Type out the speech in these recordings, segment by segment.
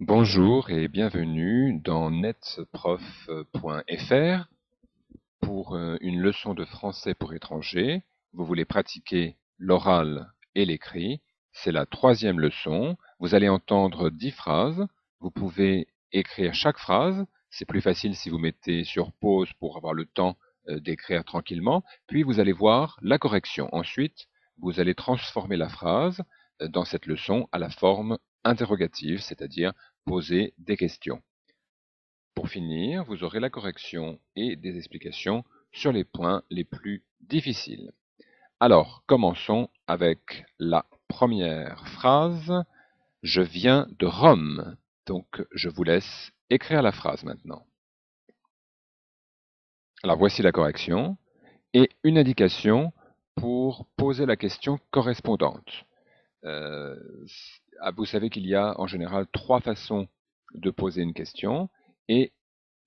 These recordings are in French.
Bonjour et bienvenue dans netprof.fr pour euh, une leçon de français pour étrangers. Vous voulez pratiquer l'oral et l'écrit. C'est la troisième leçon. Vous allez entendre dix phrases. Vous pouvez écrire chaque phrase. C'est plus facile si vous mettez sur pause pour avoir le temps euh, d'écrire tranquillement. Puis vous allez voir la correction. Ensuite, vous allez transformer la phrase euh, dans cette leçon à la forme interrogative, c'est-à-dire poser des questions. Pour finir, vous aurez la correction et des explications sur les points les plus difficiles. Alors, commençons avec la première phrase. Je viens de Rome. Donc, je vous laisse écrire la phrase maintenant. Alors, voici la correction et une indication pour poser la question correspondante. Euh, ah, vous savez qu'il y a en général trois façons de poser une question et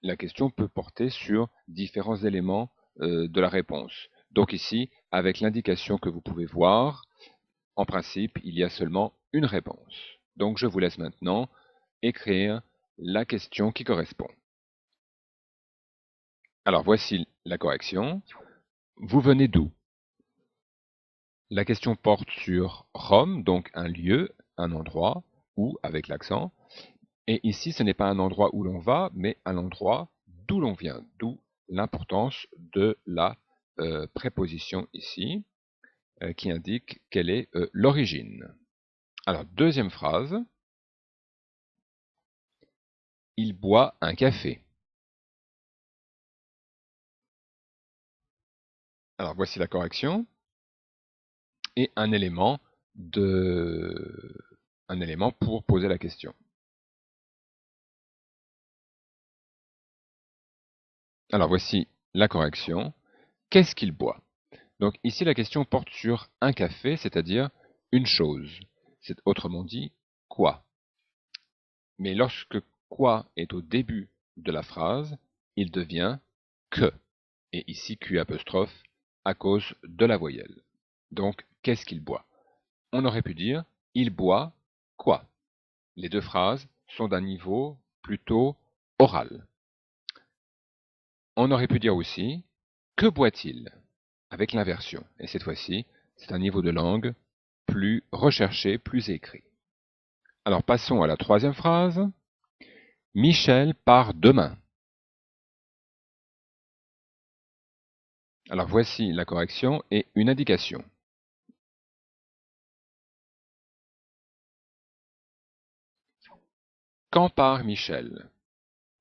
la question peut porter sur différents éléments euh, de la réponse. Donc ici, avec l'indication que vous pouvez voir, en principe, il y a seulement une réponse. Donc je vous laisse maintenant écrire la question qui correspond. Alors voici la correction. Vous venez d'où La question porte sur Rome, donc un lieu, un endroit où, avec l'accent. Et ici, ce n'est pas un endroit où l'on va, mais un endroit d'où l'on vient, d'où l'importance de la euh, préposition ici, euh, qui indique quelle est euh, l'origine. Alors, deuxième phrase. Il boit un café. Alors, voici la correction. Et un élément de un élément pour poser la question. Alors voici la correction. Qu'est-ce qu'il boit Donc ici la question porte sur un café, c'est-à-dire une chose. C'est autrement dit quoi. Mais lorsque quoi est au début de la phrase, il devient que. Et ici Q apostrophe à cause de la voyelle. Donc qu'est-ce qu'il boit On aurait pu dire il boit quoi. Les deux phrases sont d'un niveau plutôt oral. On aurait pu dire aussi que boit-il avec l'inversion. Et cette fois-ci, c'est un niveau de langue plus recherché, plus écrit. Alors passons à la troisième phrase. Michel part demain. Alors voici la correction et une indication. « Quand part Michel.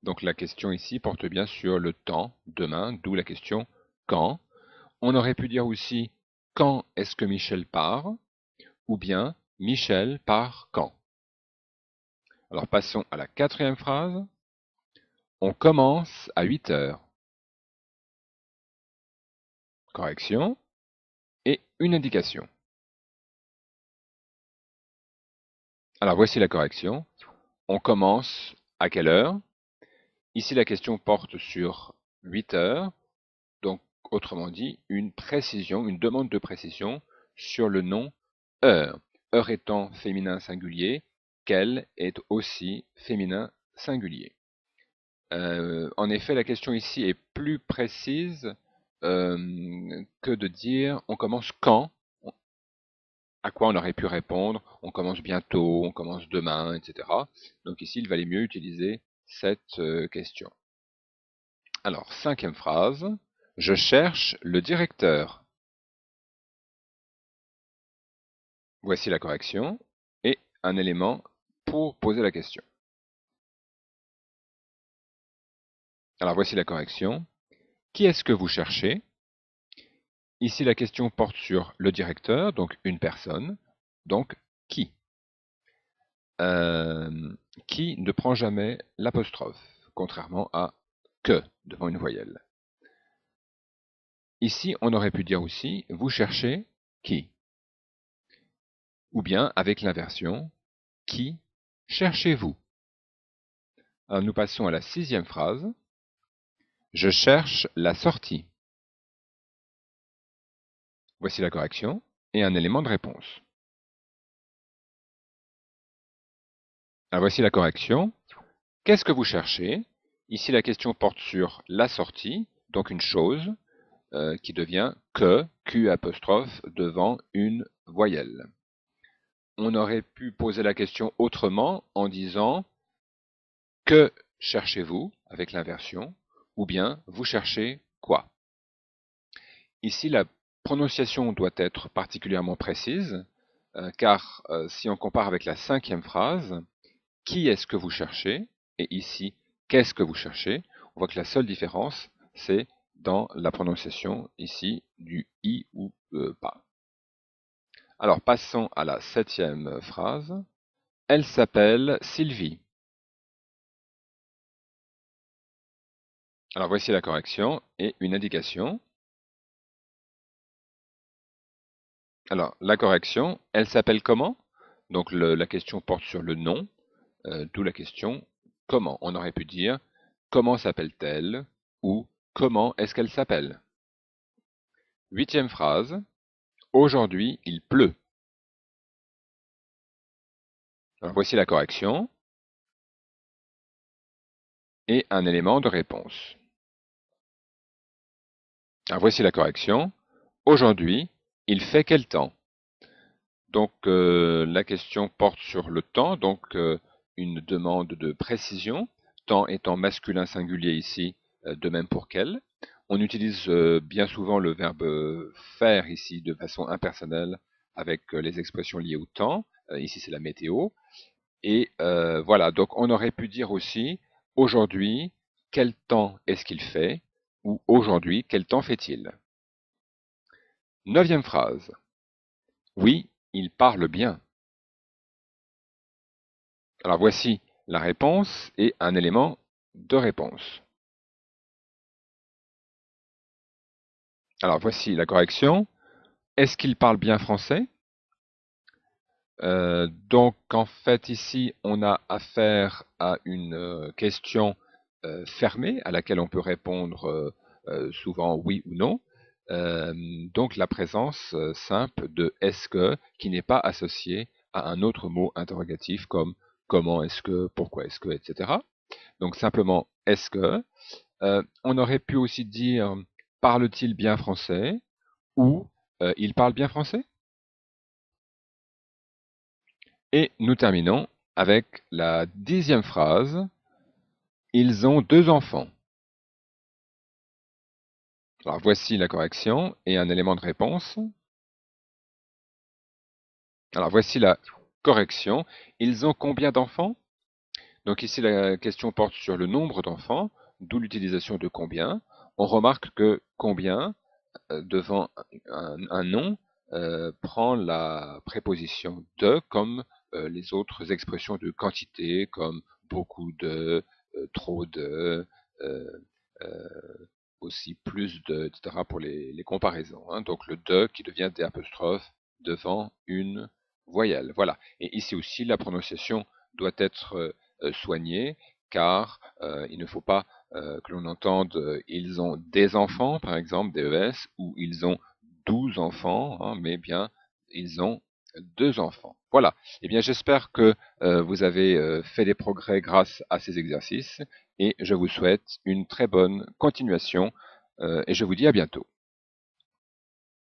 Donc la question ici porte bien sur le temps, demain, d'où la question quand. On aurait pu dire aussi quand est-ce que Michel part ou bien Michel part quand. Alors passons à la quatrième phrase. On commence à 8 heures. Correction et une indication. Alors voici la correction. On commence à quelle heure Ici, la question porte sur 8 heures, donc autrement dit, une précision, une demande de précision sur le nom heure. Heure étant féminin singulier, qu'elle est aussi féminin singulier. Euh, en effet, la question ici est plus précise euh, que de dire on commence quand à quoi on aurait pu répondre on commence bientôt, on commence demain, etc. Donc ici, il valait mieux utiliser cette euh, question. Alors, cinquième phrase, je cherche le directeur. Voici la correction et un élément pour poser la question. Alors voici la correction. Qui est-ce que vous cherchez Ici, la question porte sur le directeur, donc une personne, donc qui euh, Qui ne prend jamais l'apostrophe, contrairement à que devant une voyelle. Ici, on aurait pu dire aussi, vous cherchez qui Ou bien, avec l'inversion, qui cherchez-vous Alors, nous passons à la sixième phrase. Je cherche la sortie. Voici la correction et un élément de réponse. Ah, voici la correction. Qu'est-ce que vous cherchez Ici, la question porte sur la sortie, donc une chose euh, qui devient que, Q devant une voyelle. On aurait pu poser la question autrement en disant que cherchez-vous avec l'inversion ou bien vous cherchez quoi Ici, la prononciation doit être particulièrement précise, euh, car euh, si on compare avec la cinquième phrase, qui est-ce que vous cherchez Et ici, qu'est-ce que vous cherchez On voit que la seule différence, c'est dans la prononciation ici du i ou e pas. Alors passons à la septième phrase. Elle s'appelle Sylvie. Alors voici la correction et une indication. Alors, la correction, elle s'appelle comment Donc, la question porte sur le nom, euh, d'où la question comment. On aurait pu dire comment s'appelle-t-elle ou comment est-ce qu'elle s'appelle Huitième phrase, aujourd'hui il pleut. Alors, voici la correction et un élément de réponse. Alors, voici la correction. Aujourd'hui, il fait quel temps Donc euh, la question porte sur le temps, donc euh, une demande de précision, temps étant masculin singulier ici, euh, de même pour quel. On utilise bien souvent le verbe faire ici de façon impersonnelle avec les expressions liées au temps. Ici, c'est la météo. Et voilà, donc on aurait pu dire aussi aujourd'hui, quel temps est-ce qu'il fait Ou aujourd'hui, quel temps fait-il Neuvième phrase. Oui, il parle bien. Alors voici la réponse et un élément de réponse. Alors voici la correction. Est-ce qu'il parle bien français euh, Donc en fait ici on a affaire à une euh, question euh, fermée à laquelle on peut répondre souvent oui ou non donc la présence simple de est-ce que qui n'est pas associée à un autre mot interrogatif comme comment est-ce que, pourquoi est-ce que, etc. Donc simplement est-ce que. on aurait pu aussi dire parle-t-il bien français ou il parle bien français Et nous terminons avec la dixième phrase. Ils ont deux enfants. Alors voici la correction et un élément de réponse. Alors voici la correction. Ils ont combien d'enfants Donc ici la question porte sur le nombre d'enfants, d'où l'utilisation de combien. On remarque que combien euh, devant un, nom euh, prend la préposition de comme euh, les autres expressions de quantité comme beaucoup de, trop de, aussi plus de, etc. pour les, comparaisons. Hein. Donc le de qui devient des apostrophes devant une voyelle. Voilà. Et ici aussi, la prononciation doit être euh, soignée, car euh, il ne faut pas euh, que l'on entende ils ont des enfants, par exemple, DES, es », ou ils ont 12 enfants, hein, mais bien ils ont deux enfants. Voilà. Eh bien, j'espère que vous avez fait des progrès grâce à ces exercices et je vous souhaite une très bonne continuation euh, et je vous dis à bientôt.